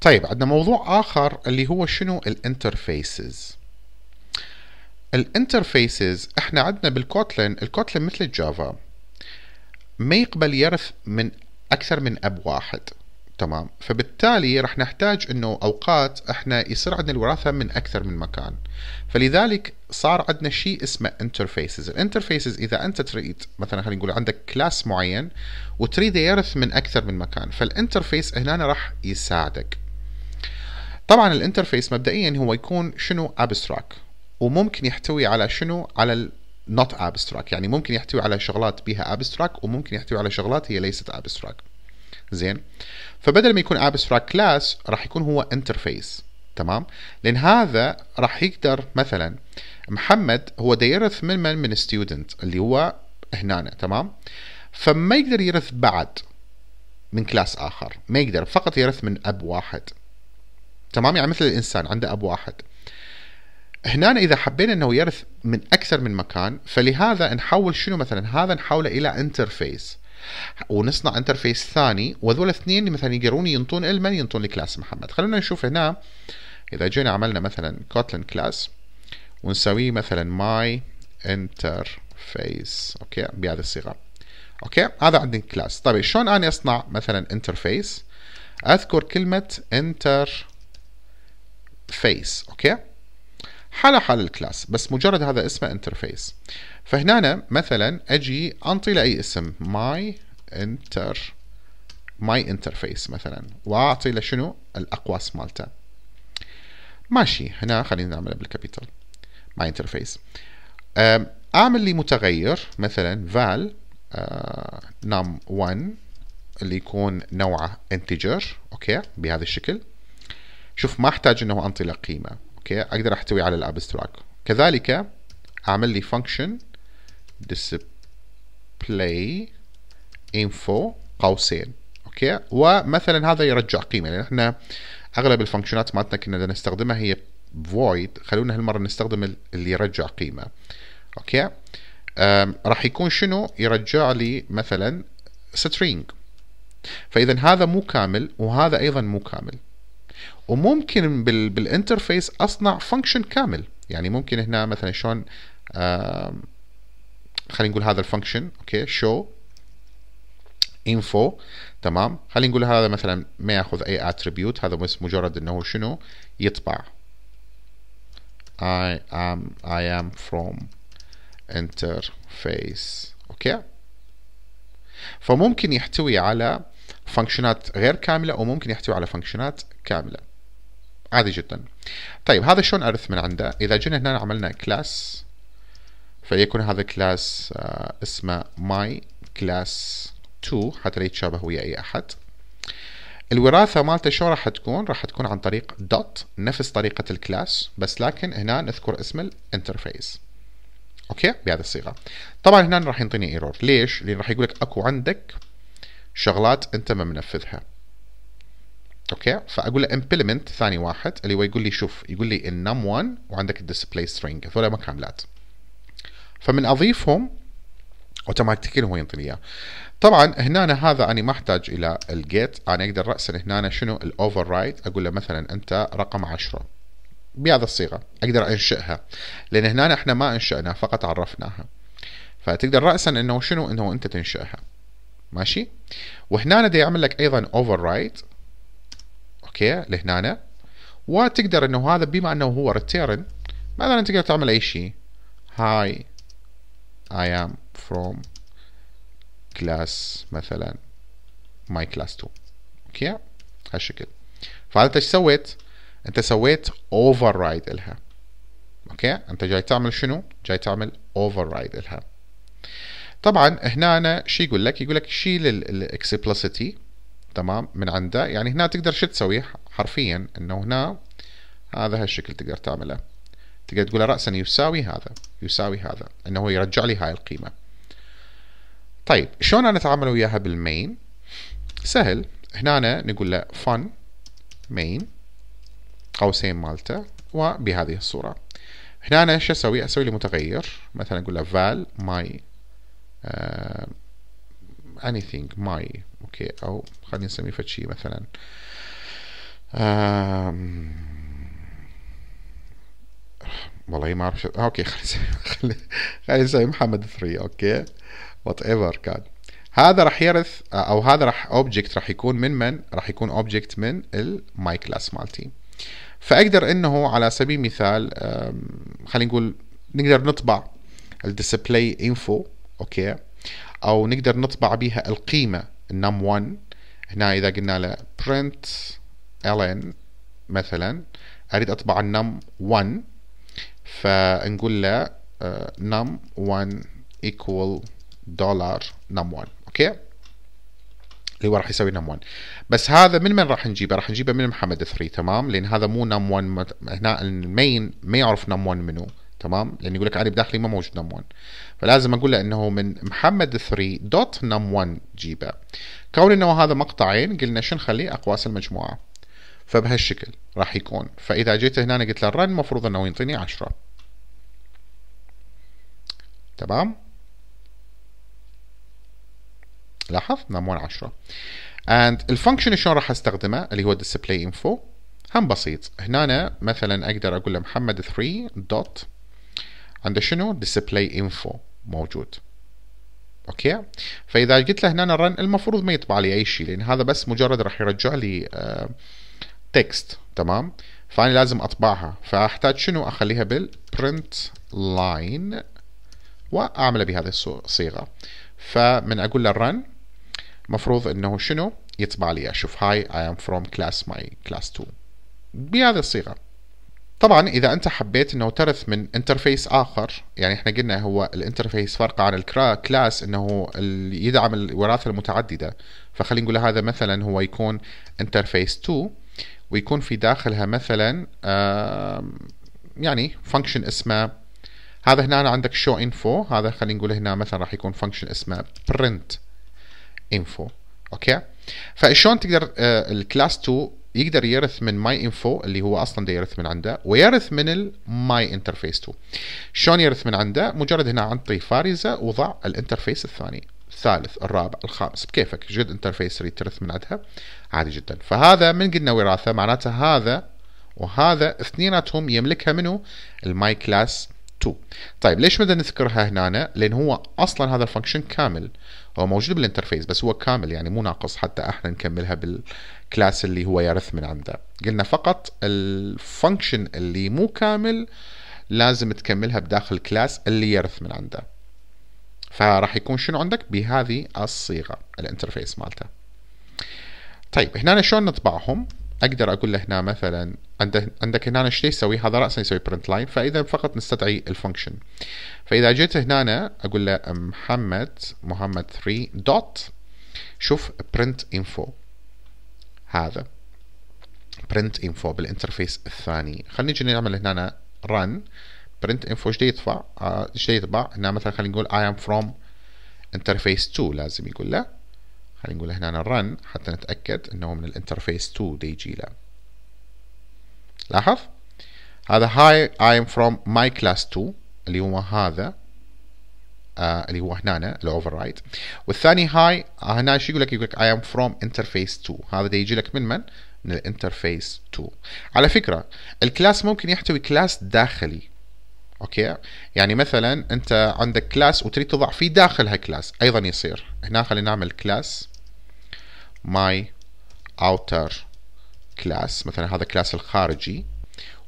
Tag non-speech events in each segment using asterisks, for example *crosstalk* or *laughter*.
طيب عندنا موضوع آخر اللي هو شنو الانترفيسز الانترفيسز احنا عندنا بالكوتلن الكوتلن مثل الجافا ما يقبل يرث من أكثر من أب واحد تمام فبالتالي راح نحتاج انه اوقات احنا يصير عندنا الوراثه من اكثر من مكان فلذلك صار عندنا شيء اسمه انترفيسز الانترفيسز اذا انت تريد مثلا خلينا نقول عندك كلاس معين وتريده يرث من اكثر من مكان فالانترفيس هنا راح يساعدك طبعا الانترفيس مبدئيا هو يكون شنو ابستراك وممكن يحتوي على شنو على not abstract يعني ممكن يحتوي على شغلات بها abstract وممكن يحتوي على شغلات هي ليست abstract زين فبدل ما يكون abstract class راح يكون هو interface تمام لان هذا راح يقدر مثلا محمد هو ديرث من من من student اللي هو هنا تمام فما يقدر يرث بعد من كلاس اخر ما يقدر فقط يرث من اب واحد تمام يعني مثل الانسان عنده اب واحد هنا اذا حبينا انه يرث من اكثر من مكان فلهذا نحول شنو مثلا هذا نحوله الى انترفيس ونصنع انترفيس ثاني وذول الاثنين مثلا يقدرون ينطون المن ينطون لكلاس محمد خلونا نشوف هنا اذا جينا عملنا مثلا كوتلن كلاس ونسويه مثلا ماي انترفيس اوكي بهذه الصيغه اوكي هذا عندي كلاس طيب شلون انا اصنع مثلا انترفيس اذكر كلمه انتر فيس اوكي حالة حال الكلاس بس مجرد هذا اسمه انترفيس فهنا مثلا اجي انطي لاي اسم ماي انتر ماي انترفيس مثلا واعطي له شنو الاقواس مالته ماشي هنا خلينا نعمله بالكابيتال ماي انترفيس اعمل لي متغير مثلا val نم آه، 1 اللي يكون نوعه انتجر اوكي بهذا الشكل شوف ما احتاج انه انطي له قيمه اوكي اقدر احتوي على الابستراكت كذلك اعمل لي فانكشن display info قوسين اوكي ومثلا هذا يرجع قيمه لان احنا اغلب الفانكشنات مالتنا كنا نستخدمها هي void خلونا هالمره نستخدم اللي يرجع قيمه اوكي راح يكون شنو يرجع لي مثلا string فاذا هذا مو كامل وهذا ايضا مو كامل وممكن بال بالانترفيس اصنع فانكشن كامل يعني ممكن هنا مثلا شلون خلينا نقول هذا الفانكشن اوكي شو انفو تمام خلينا نقول هذا مثلا ما ياخذ اي اتريبيوت هذا بس مجرد انه شنو يطبع I am I am from interface اوكي فممكن يحتوي على فانكشنات غير كامله وممكن يحتوي على فانكشنات كامله عادي جدا طيب هذا شلون ارث من عنده اذا جينا هنا عملنا كلاس فيكون هذا كلاس آه، اسمه ماي كلاس 2 حتى لا يتشابه ويا اي احد الوراثة مالته شلون راح تكون؟ راح تكون عن طريق دوت نفس طريقة الكلاس بس لكن هنا نذكر اسم الانترفيس اوكي بهذه الصيغة طبعا هنا راح ينطيني ايرور ليش؟ لان راح يقول لك اكو عندك شغلات انت ما منفذها اوكي فاقول له امبلمنت ثاني واحد اللي هو يقول لي شوف يقول لي النم 1 وعندك الديسبلاي سترينج هذول ما كاملات فمن اضيفهم اوتوماتيكيا هو ينطيني اياه طبعا هنا هذا اني ما احتاج الى الجيت انا اقدر راسا هنا شنو الاوفر رايت اقول له مثلا انت رقم 10 بهذا الصيغه اقدر انشئها لان هنا احنا ما انشئنا فقط عرفناها فتقدر راسا انه شنو انه انت تنشئها ماشي وهنا دا يعمل لك ايضا اوفر رايت اوكي لهنا وتقدر انه هذا بما انه هو ريتيرن مثلا تقدر تعمل اي شيء هاي اي ام فروم كلاس مثلا ماي class 2 اوكي هالشكل فهذا انت ايش سويت؟ انت سويت رايد لها اوكي انت جاي تعمل شنو؟ جاي تعمل رايد لها طبعا هنا شو يقول لك؟ يقول لك شيل الاكسبلسيتي تمام من عنده يعني هنا تقدر شو تسوي حرفيا انه هنا هذا هالشكل تقدر تعمله تقدر تقول رأسا يساوي هذا يساوي هذا انه هو يرجع لي هاي القيمة طيب شلون انا اتعامل وياها بالمين سهل هنا أنا نقول له fun main قوسين مالته وبهذه الصورة هنا أنا شو أسوي أسوي لي متغير مثلا أقول له val my آه، anything my اوكي او خلينا نسميه فتشي مثلا آم... والله ما اعرف شو آه، اوكي *laughs* خلينا خلينا نسميه محمد 3 اوكي وات ايفر كان هذا راح يرث او هذا راح اوبجكت راح يكون من من راح يكون اوبجكت من الماي كلاس مالتي فاقدر انه على سبيل المثال خلينا نقول نقدر نطبع الديسبلاي انفو اوكي او نقدر نطبع بها القيمه num1 هنا اذا قلنا له print ln مثلا اريد اطبع النم 1 فنقول له num آه، 1 equal dollar num 1 اوكي اللي هو راح يسوي نم 1 بس هذا من من راح نجيبه؟ راح نجيبه من محمد 3 تمام لان هذا مو نم 1 هنا المين ما يعرف نم 1 منو تمام لان يقول لك انا بداخلي ما موجود نم 1 فلازم أقول له أنه من محمد 3 دوت نم 1 جيبه كون أنه هذا مقطعين قلنا شنو نخليه أقواس المجموعة فبهالشكل راح يكون فإذا جيت هنا قلت له رن المفروض أنه ينطيني 10 تمام لاحظ نم 1 10 and الفانكشن شلون راح استخدمه اللي هو display info هم بسيط هنا أنا مثلا اقدر اقول له محمد 3 دوت عنده شنو display info موجود اوكي فاذا قلت له هنا رن المفروض ما يطبع لي اي شيء لان هذا بس مجرد راح يرجع لي تكست آه، تمام فانا لازم اطبعها فاحتاج شنو اخليها بالبرنت لاين واعمله بهذه الصيغه فمن اقول له رن مفروض انه شنو يطبع لي اشوف هاي اي ام فروم كلاس ماي كلاس 2 بهذه الصيغه طبعا اذا انت حبيت انه ترث من انترفيس اخر يعني احنا قلنا هو الانترفيس فرق عن الكلاس انه اللي يدعم الوراثه المتعدده فخلينا نقول هذا مثلا هو يكون انترفيس 2 ويكون في داخلها مثلا يعني فانكشن اسمه هذا هنا عندك شو انفو هذا خلينا نقول هنا مثلا راح يكون فانكشن اسمه برنت انفو اوكي فشلون تقدر آه، الكلاس 2 يقدر يرث من ماي انفو اللي هو اصلا دا يرث من عنده ويرث من الماي انترفيس 2 شلون يرث من عنده مجرد هنا عنطي فارزه وضع الانترفيس الثاني الثالث الرابع الخامس بكيفك جد انترفيس اللي ترث من عندها عادي جدا فهذا من قلنا وراثه معناته هذا وهذا اثنيناتهم يملكها منو الماي كلاس 2 طيب ليش بدنا نذكرها هنا لان هو اصلا هذا الفانكشن كامل هو موجود بالانترفيس بس هو كامل يعني مو ناقص حتى احنا نكملها بالكلاس اللي هو يرث من عنده قلنا فقط الفانكشن اللي مو كامل لازم تكملها بداخل الكلاس اللي يرث من عنده فراح يكون شنو عندك بهذه الصيغه الانترفيس مالته طيب هنا شلون نطبعهم اقدر اقول له هنا مثلا عندك عندك هنا ايش يسوي؟ هذا راسا يسوي برنت لاين فاذا فقط نستدعي الفانكشن فاذا جيت هنا اقول له محمد محمد 3 دوت شوف برنت انفو هذا برنت انفو بالانترفيس الثاني خلينا نجي نعمل هنا رن برنت انفو ايش يطبع؟ آه، ايش يطبع هنا مثلا خلينا نقول I am from interface 2 لازم يقول له خلينا نقول هنا run حتى نتأكد أنه من الانترفيس 2 دي يجي له لاحظ هذا هاي I am from my class 2 اللي هو هذا آه اللي هو هنا الاوفررايد والثاني هاي هنا شو يقول لك يقول لك I am from interface 2 هذا دي يجي لك من من من الانترفيس 2 على فكره الكلاس ممكن يحتوي كلاس داخلي اوكي يعني مثلا انت عندك كلاس وتريد تضع فيه داخل كلاس ايضا يصير هنا خلينا نعمل كلاس ماي اوتر كلاس مثلا هذا كلاس الخارجي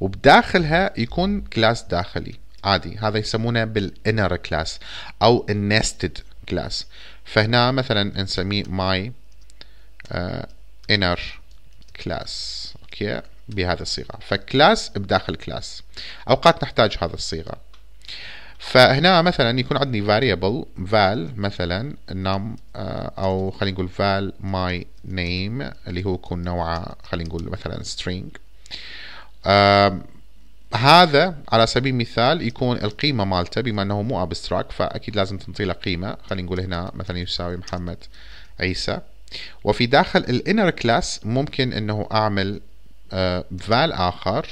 وبداخلها يكون كلاس داخلي عادي هذا يسمونه بالانر كلاس او النستد كلاس فهنا مثلا نسميه ماي انر كلاس اوكي بهذه الصيغة فكلاس بداخل كلاس أوقات نحتاج هذه الصيغة فهنا مثلا يكون عندي variable val مثلا num آه، أو خلينا نقول val my name اللي هو يكون نوعه خلينا نقول مثلا string هذا على سبيل المثال يكون القيمة مالته بما أنه مو abstract فأكيد لازم تنطي له قيمة خلينا نقول هنا مثلا يساوي محمد عيسى وفي داخل الانر كلاس ممكن انه اعمل فال آخر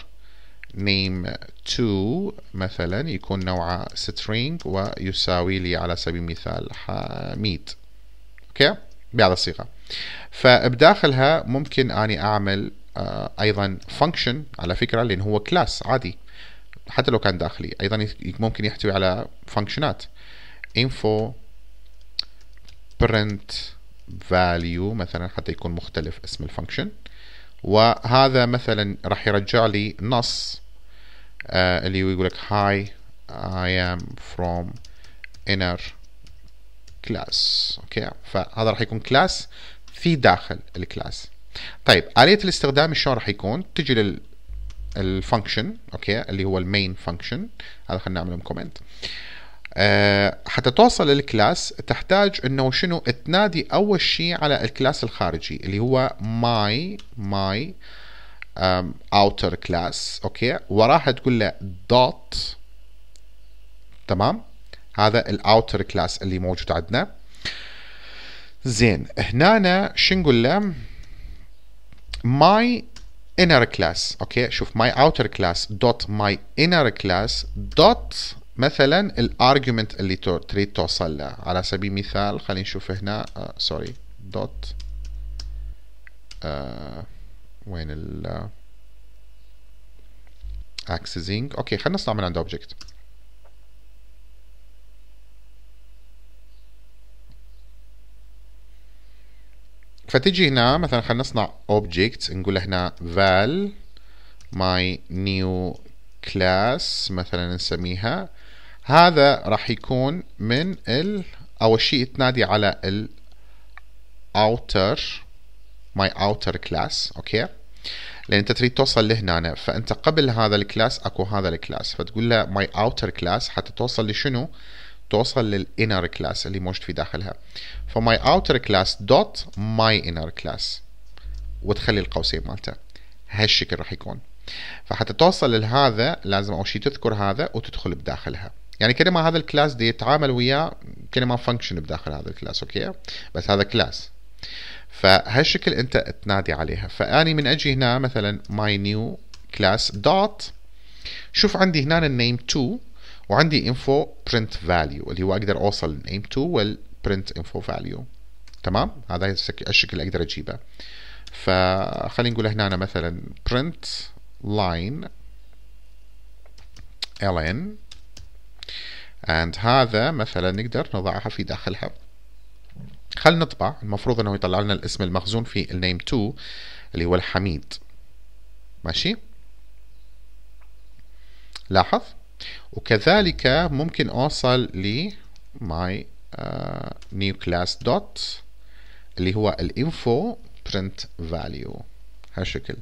name to مثلا يكون نوعه string ويساوي لي على سبيل المثال حميد اوكي بهذه الصيغه فبداخلها ممكن اني اعمل آه، ايضا function على فكره لان هو كلاس عادي حتى لو كان داخلي ايضا ممكن يحتوي على فانكشنات info print value مثلا حتى يكون مختلف اسم الفانكشن وهذا مثلا راح يرجع لي نص uh, اللي يقول لك هاي اي ام فروم inner class اوكي فهذا راح يكون كلاس في داخل الكلاس طيب آلية الاستخدام شلون راح يكون تجي لل الفانكشن اوكي اللي هو المين فانكشن هذا خلينا نعمل لهم كومنت آه، حتى توصل للكلاس تحتاج انه شنو تنادي اول شيء على الكلاس الخارجي اللي هو ماي ماي اوتر كلاس اوكي وراها تقول له دوت تمام هذا الاوتر كلاس اللي موجود عندنا زين هنا شو نقول له ماي inner class اوكي شوف my outer class dot my inner class dot مثلا الارجيومنت اللي تريد توصل له على سبيل المثال خلينا نشوف هنا سوري آه، دوت آه، وين ال اكسسينج آه، اوكي خلينا نصنع من عند اوبجكت فتجي هنا مثلا خلينا نصنع اوبجكت نقول هنا val my new class مثلا نسميها هذا راح يكون من ال أول شيء تنادي على ال outer my outer class أوكي لأن أنت تريد توصل لهنا فأنت قبل هذا الكلاس أكو هذا الكلاس فتقول له my outer class حتى توصل لشنو توصل لل inner class اللي موجود في داخلها ف my outer class dot my inner class وتخلي القوسين مالته هالشكل راح يكون فحتى توصل لهذا لازم أول شيء تذكر هذا وتدخل بداخلها يعني كلمة هذا الكلاس دي يتعامل وياه كلمة فانكشن بداخل هذا الكلاس اوكي بس هذا كلاس فهالشكل انت تنادي عليها فاني من اجي هنا مثلا ماي نيو كلاس دوت شوف عندي هنا النيم 2 وعندي info print value اللي هو اقدر اوصل name to وال print info value تمام هذا الشكل اللي اقدر اجيبه فخلينا نقول هنا مثلا print line ln and هذا مثلا نقدر نضعها في داخلها خل نطبع المفروض انه يطلع لنا الاسم المخزون في النيم 2 اللي هو الحميد ماشي لاحظ وكذلك ممكن اوصل ل my uh, new class dot اللي هو الانفو print value هالشكل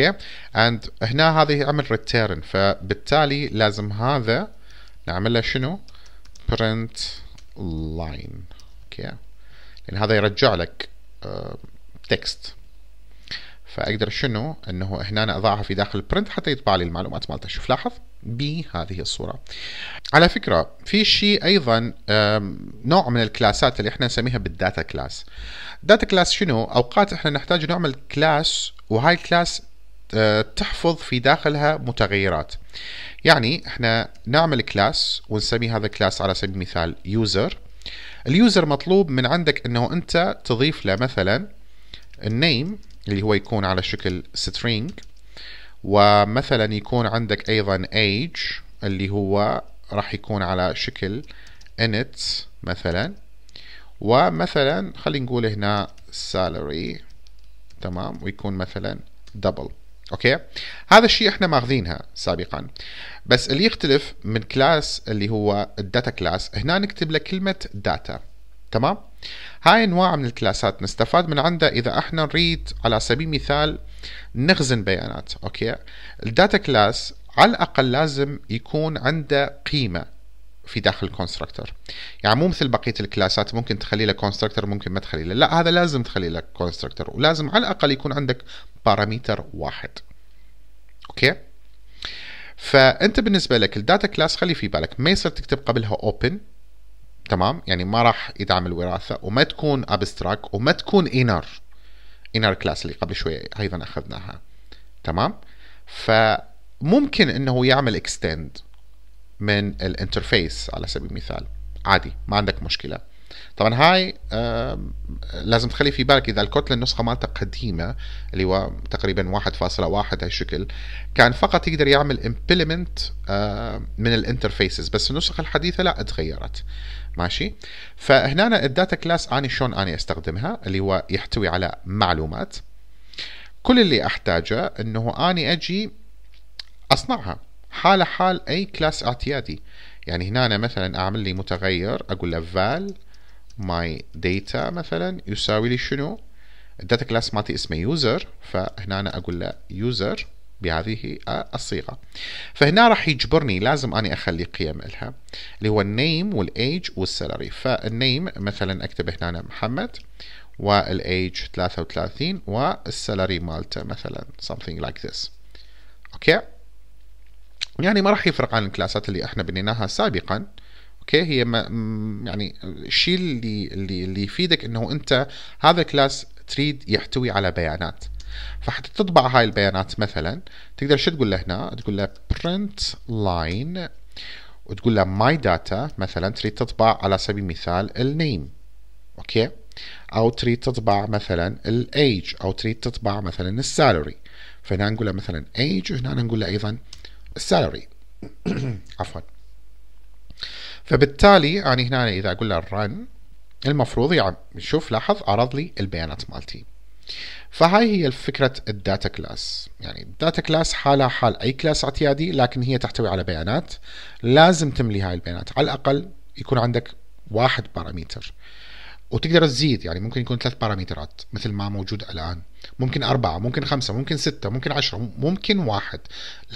اوكي اند هنا هذه عمل ريتيرن فبالتالي لازم هذا نعمل له شنو برنت لاين اوكي لان يعني هذا يرجع لك تكست آه، فاقدر شنو انه هنا أنا اضعها في داخل البرنت حتى يطبع لي المعلومات مالته شوف لاحظ بهذه الصوره على فكره في شيء ايضا نوع من الكلاسات اللي احنا نسميها بالداتا كلاس داتا كلاس شنو اوقات احنا نحتاج نعمل كلاس وهاي الكلاس آه، تحفظ في داخلها متغيرات يعني احنا نعمل كلاس ونسمي هذا الكلاس على سبيل المثال يوزر اليوزر مطلوب من عندك انه انت تضيف له مثلا النيم اللي هو يكون على شكل string ومثلا يكون عندك ايضا age اللي هو راح يكون على شكل init مثلا ومثلا خلينا نقول هنا salary تمام ويكون مثلا double اوكي هذا الشيء احنا ماخذينها سابقا بس اللي يختلف من كلاس اللي هو الداتا كلاس هنا نكتب له كلمه داتا تمام هاي انواع من الكلاسات نستفاد من عندها اذا احنا نريد على سبيل المثال نخزن بيانات اوكي الداتا كلاس على الاقل لازم يكون عنده قيمه في داخل الكونستراكتور يعني مو مثل بقيه الكلاسات ممكن تخلي له كونستراكتور ممكن ما تخلي له لا هذا لازم تخلي له كونستراكتور ولازم على الاقل يكون عندك باراميتر واحد اوكي فانت بالنسبه لك الداتا كلاس خلي في بالك ما يصير تكتب قبلها اوبن تمام يعني ما راح يدعم الوراثه وما تكون ابستراك وما تكون انر انر كلاس اللي قبل شويه ايضا اخذناها تمام فممكن انه يعمل اكستند من الانترفيس على سبيل المثال عادي ما عندك مشكله طبعا هاي لازم تخلي في بالك اذا الكوتلن النسخه مالته قديمه اللي هو تقريبا 1.1 هالشكل كان فقط يقدر يعمل امبلمنت من الانترفيسز بس النسخه الحديثه لا تغيرت ماشي فهنا الداتا كلاس اني شلون اني استخدمها اللي هو يحتوي على معلومات كل اللي احتاجه انه اني اجي اصنعها حاله حال أي كلاس اعتيادي يعني هنا أنا مثلا أعمل لي متغير أقول له val my data مثلا يساوي لي شنو الداتا كلاس مالتي اسمه يوزر فهنا أنا أقول له يوزر بهذه الصيغة فهنا راح يجبرني لازم أني أخلي قيم لها اللي هو النيم والage والسالري فالنيم مثلا أكتب هنا أنا محمد والايج 33 والسالري مالته مثلا something like this اوكي okay. يعني ما راح يفرق عن الكلاسات اللي احنا بنيناها سابقا اوكي هي ما يعني الشيء اللي اللي اللي يفيدك انه انت هذا الكلاس تريد يحتوي على بيانات فحتى تطبع هاي البيانات مثلا تقدر شو تقول له هنا تقول له print line وتقول له ماي داتا مثلا تريد تطبع على سبيل المثال النيم اوكي او تريد تطبع مثلا الايج او تريد تطبع مثلا السالري فهنا نقول له مثلا ايج وهنا نقول له ايضا السالري *coughs* عفوا فبالتالي أنا هنا إذا أقول له الرن المفروض يعني شوف لاحظ عرض لي البيانات مالتي فهاي هي فكرة الداتا كلاس يعني الداتا كلاس حالها حال أي كلاس اعتيادي لكن هي تحتوي على بيانات لازم تملي هاي البيانات على الأقل يكون عندك واحد باراميتر وتقدر تزيد يعني ممكن يكون ثلاث بارامترات مثل ما موجود الآن ممكن أربعة ممكن خمسة ممكن ستة ممكن عشرة ممكن واحد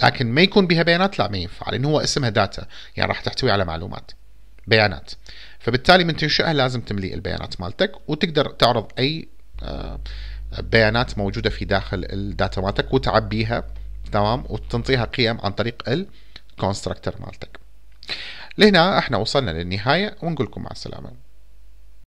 لكن ما يكون بها بيانات لا ما ينفع لأنه هو اسمها داتا يعني راح تحتوي على معلومات بيانات فبالتالي من تنشئها لازم تملي البيانات مالتك وتقدر تعرض أي آه، بيانات موجودة في داخل الداتا مالتك وتعبيها تمام وتنطيها قيم عن طريق الكونستركتر مالتك لهنا احنا وصلنا للنهاية ونقول لكم مع السلامة